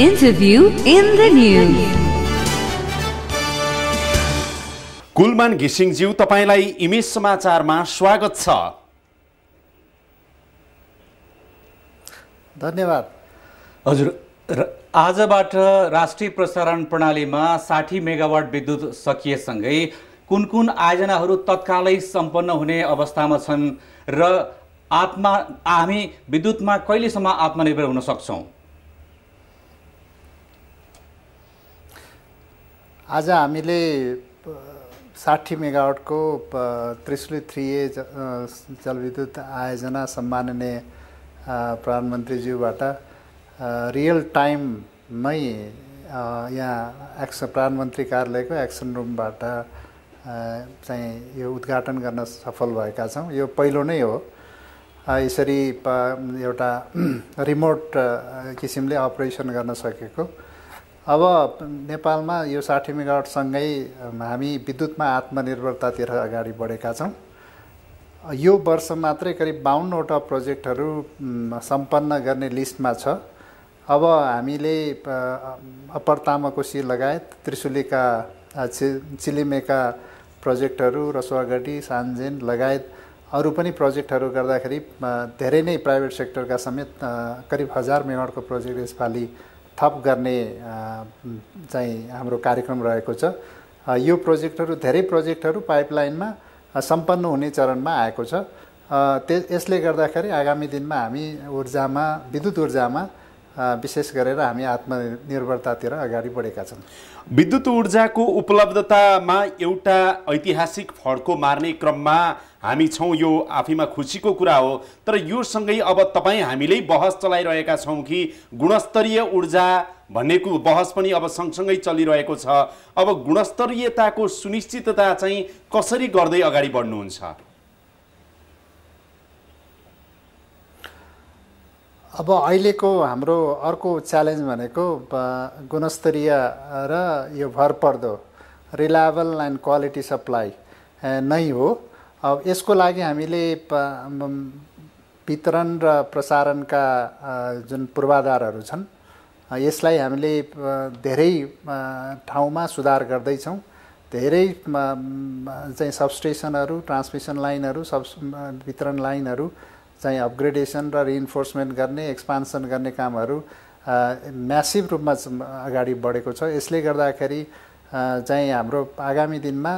interview in the news Kulman घिसिङज्यू तपाईँलाई Image समाचारमा स्वागत छ धन्यवाद हजुर आजबाट राष्ट्रिय प्रसारण प्रणालीमा साठी मेगावाट विद्युत सकिएसँगै कुन कुन आयोजनाहरू तत्कालै सम्पन्न हुने अवस्थामा छन् र आत्मा हामी विद्युतमा कहिलेसम्म आत्मनिर्भर हुन सक्छौँ आज हामीले साठी मेगावटको त्रिशुली थ्री ए जलविद्युत आयोजना सम्माननीय प्रधानमन्त्रीज्यूबाट रियल टाइममै यहाँ एक्स प्रधानमन्त्री कार्यालयको एक्सन रुमबाट चाहिँ यो उद्घाटन गर्न सफल भएका छौँ यो पहिलो नै हो यसरी एउटा रिमोट किसिमले अपरेसन गर्न सकेको अब नेपालमा यो साठी मेगावटसँगै हामी विद्युतमा आत्मनिर्भरतातिर अगाडि बढेका छौँ यो वर्ष मात्रै करिब बाहन्नवटा प्रोजेक्टहरू सम्पन्न गर्ने लिस्टमा छ अब हामीले अप्पर तामाकोशी लगायत त्रिशुलीका चि चिलिमेका प्रोजेक्टहरू रसुवागढी सान्जेन लगायत अरू पनि प्रोजेक्टहरू गर्दाखेरि धेरै नै प्राइभेट सेक्टरका समेत करिब हजार मेगावटको प्रोजेक्ट यसपालि थप गर्ने चाहिँ हाम्रो कार्यक्रम रहेको छ यो प्रोजेक्टहरू धेरै प्रोजेक्टहरू पाइपलाइनमा सम्पन्न हुने चरणमा आएको छ त्यस यसले गर्दाखेरि आगामी दिनमा हामी ऊर्जामा विद्युत ऊर्जामा विशेष गरेर हामी आत्मनिर्भरतातिर अगाडि बढेका छौँ विद्युत ऊर्जाको उपलब्धतामा एउटा ऐतिहासिक फड्को मार्ने क्रममा हामी छौँ यो आफैमा खुसीको कुरा हो तर यो अब तपाईँ हामीले बहस चलाइरहेका छौँ कि गुणस्तरीय ऊर्जा भन्नेको बहस पनि अब सँगसँगै चलिरहेको छ अब गुणस्तरीयताको सुनिश्चितता चाहिँ कसरी गर्दै अगाडि बढ्नुहुन्छ अब अहिलेको हाम्रो अर्को च्यालेन्ज भनेको गुणस्तरीय र यो भरपर्दो रिलायबल एन्ड क्वालिटी सप्लाई नै हो अब यसको लागि हामीले वितरण र प्रसारणका जुन पूर्वाधारहरू छन् यसलाई हामीले धेरै ठाउँमा सुधार गर्दैछौँ धेरै चाहिँ सबस्टेसनहरू ट्रान्समिसन लाइनहरू सब वितरण लाइनहरू चाहिँ अपग्रेडेसन र रिइन्फोर्समेन्ट गर्ने एक्सपान्सन गर्ने कामहरू म्यासिभ रूपमा अगाडि बढेको छ यसले गर्दाखेरि चाहिँ हाम्रो आगामी दिनमा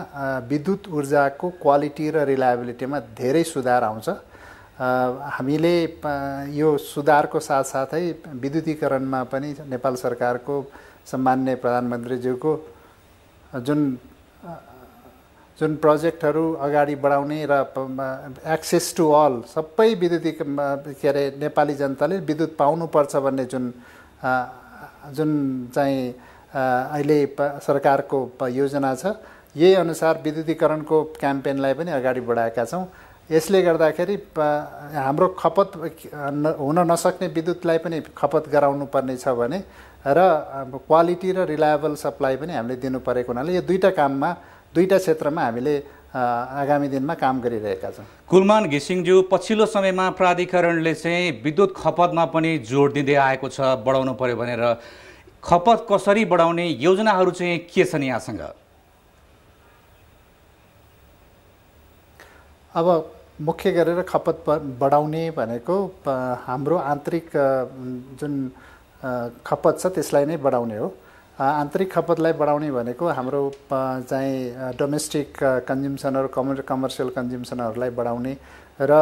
विद्युत ऊर्जाको क्वालिटी र रिलायबिलिटीमा धेरै सुधार आउँछ हामीले यो सुधारको साथसाथै विद्युतीकरणमा पनि नेपाल सरकारको सम्मान्य प्रधानमन्त्रीज्यूको जुन जुन प्रोजेक्टहरू अगाडि बढाउने र एक्सेस टु अल सबै विद्युती के अरे नेपाली जनताले विद्युत पाउनुपर्छ भन्ने जुन जुन चाहिँ अहिले सरकारको योजना छ यही अनुसार विद्युतीकरणको क्याम्पेनलाई पनि अगाडि बढाएका छौँ यसले गर्दाखेरि हाम्रो खपत हुन नसक्ने विद्युतलाई पनि खपत गराउनु पर्ने छ भने र क्वालिटी र रिलायबल सप्लाई पनि हामीले दिनु परेको हुनाले यो दुईवटा काममा दुईवटा क्षेत्रमा हामीले आगामी दिनमा काम गरिरहेका छौँ कुलमान घिसिङज्यू पछिल्लो समयमा प्राधिकरणले चाहिँ विद्युत खपतमा पनि जोड दिँदै आएको छ बढाउनु पर्यो भनेर खपत कसरी बढाउने योजनाहरू चाहिँ के छन् यहाँसँग अब मुख्य गरेर खपत बढाउने भनेको हाम्रो आन्तरिक जुन खपत छ त्यसलाई नै बढाउने हो आन्तरिक खपतलाई बढाउने भनेको हाम्रो चाहिँ डोमेस्टिक कन्ज्युम्सनहरू कम कमर्सियल कन्ज्युम्सनहरूलाई बढाउने र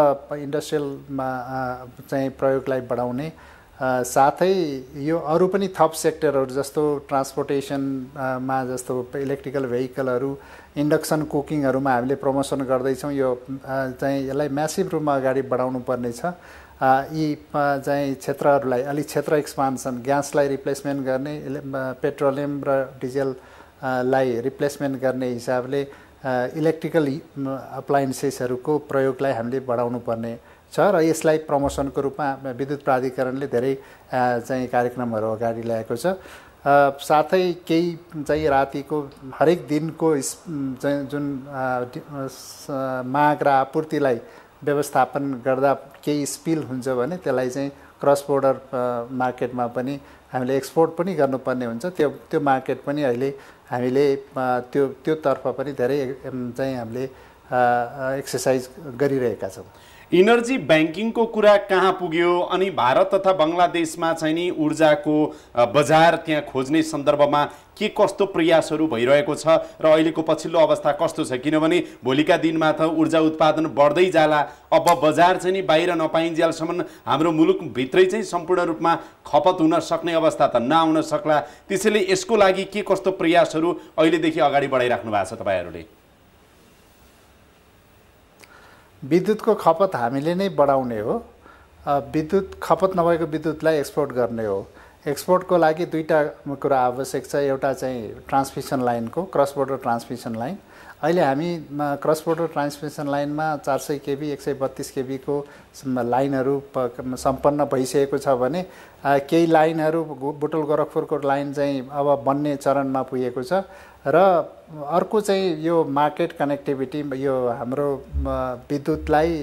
इन्डस्ट्रियलमा चाहिँ प्रयोगलाई बढाउने साथै यो अरू पनि थप सेक्टरहरू जस्तो ट्रान्सपोर्टेसनमा जस्तो इलेक्ट्रिकल भेहिकलहरू इन्डक्सन कुकिङहरूमा हामीले प्रमोसन गर्दैछौँ यो चाहिँ यसलाई म्यासिभ रूपमा अगाडि बढाउनु पर्नेछ यी चाहिँ क्षेत्रहरूलाई अलिक क्षेत्र एक्सपान्सन ग्यासलाई रिप्लेसमेन्ट गर्ने पेट्रोलियम र डिजेललाई रिप्लेसमेन्ट गर्ने हिसाबले इलेक्ट्रिकल अप्लायन्सेसहरूको प्रयोगलाई हामीले बढाउनु पर्ने छ र यसलाई प्रमोसनको रूपमा विद्युत प्राधिकरणले धेरै चाहिँ कार्यक्रमहरू अगाडि ल्याएको छ साथै केही चाहिँ रातिको हरेक दिनको चाहिँ जुन माग र आपूर्तिलाई व्यवस्थापन गर्दा केही स्पिल हुन्छ भने त्यसलाई चाहिँ क्रस बोर्डर मार्केटमा पनि हामीले एक्सपोर्ट पनि गर्नुपर्ने हुन्छ त्यो त्यो मार्केट पनि अहिले हामीले त्यो त्योतर्फ पनि धेरै चाहिँ हामीले एक्सर्साइज गरिरहेका छौँ इनर्जी ब्याङ्किङको कुरा कहाँ पुग्यो अनि भारत तथा बङ्गलादेशमा चाहिँ नि ऊर्जाको बजार त्यहाँ खोज्ने सन्दर्भमा के कस्तो प्रयासहरू भइरहेको छ र अहिलेको पछिल्लो अवस्था कस्तो छ किनभने भोलिका दिनमा त ऊर्जा उत्पादन बढ्दै जाला अब बजार चाहिँ नि बाहिर नपाइन्जेलसम्म हाम्रो मुलुकभित्रै चाहिँ सम्पूर्ण रूपमा खपत हुन सक्ने अवस्था त नआउन सक्ला त्यसैले यसको लागि के कस्तो प्रयासहरू अहिलेदेखि अगाडि बढाइराख्नु भएको छ तपाईँहरूले विद्युतको खपत हामीले नै बढाउने हो विद्युत खपत नभएको विद्युतलाई एक्सपोर्ट गर्ने हो एक्सपोर्टको लागि दुईवटा कुरा आवश्यक छ एउटा चाहिँ ट्रान्समिसन लाइनको क्रस बोर्डर ट्रान्समिसन लाइन अहिले हामी क्रस बोर्डर ट्रान्समिसन लाइनमा चार सय केबी एक सय बत्तिस केबीको लाइनहरू सम्पन्न भइसकेको छ भने केही लाइनहरू बुटल गोरखपुरको लाइन चाहिँ अब बन्ने चरणमा पुगेको छ र अर्को चाहिँ यो मार्केट कनेक्टिभिटी यो हाम्रो विद्युतलाई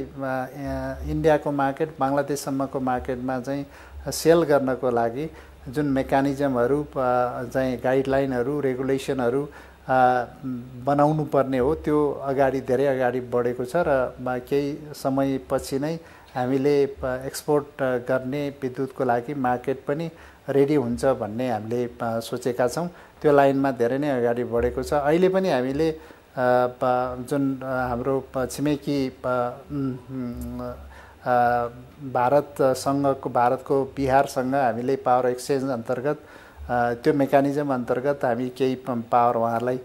इन्डियाको मार्केट बङ्गलादेशसम्मको मार्केटमा चाहिँ सेल गर्नको लागि जुन मेकानिजमहरू चाहिँ गाइडलाइनहरू रेगुलेसनहरू बनाउनु पर्ने हो त्यो अगाडि धेरै अगाडि बढेको छ र केही समयपछि नै हामीले एक्सपोर्ट गर्ने विद्युतको लागि मार्केट पनि रेडी हुन्छ भन्ने हामीले सोचेका छौँ त्यो लाइनमा धेरै नै अगाडि बढेको छ अहिले पनि हामीले जुन हाम्रो छिमेकी भारतसँगको भारतको बिहारसँग हामीले पावर एक्सचेन्ज अन्तर्गत त्यो मेकानिजम अन्तर्गत हामी केही पावर उहाँहरूलाई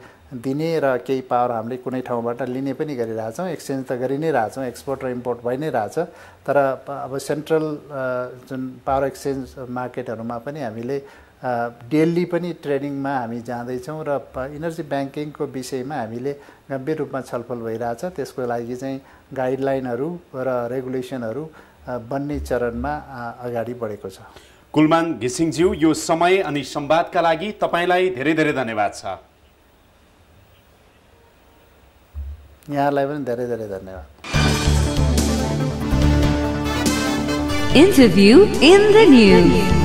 दिने र केही पावर हामीले कुनै ठाउँबाट लिने पनि गरिरहेछौँ एक्सचेन्ज त गरि नै रहेछौँ एक्सपोर्ट र इम्पोर्ट भइ नै रहेछ तर अब सेन्ट्रल जुन पावर एक्सचेन्ज मार्केटहरूमा पनि हामीले डेली पनि ट्रेनिङमा हामी जाँदैछौँ र इनर्जी ब्याङ्किङको विषयमा हामीले गम्भीर रूपमा छलफल भइरहेछ त्यसको लागि चाहिँ गाइडलाइनहरू र रेगुलेसनहरू बन्ने चरणमा अगाडि बढेको छ कुलमान घिसिङज्यू यो समय अनि सम्वादका लागि तपाईँलाई धेरै धेरै धन्यवाद छ यहाँलाई पनि धेरै धेरै धन्यवाद इन्टरभ्यू इन द न्युज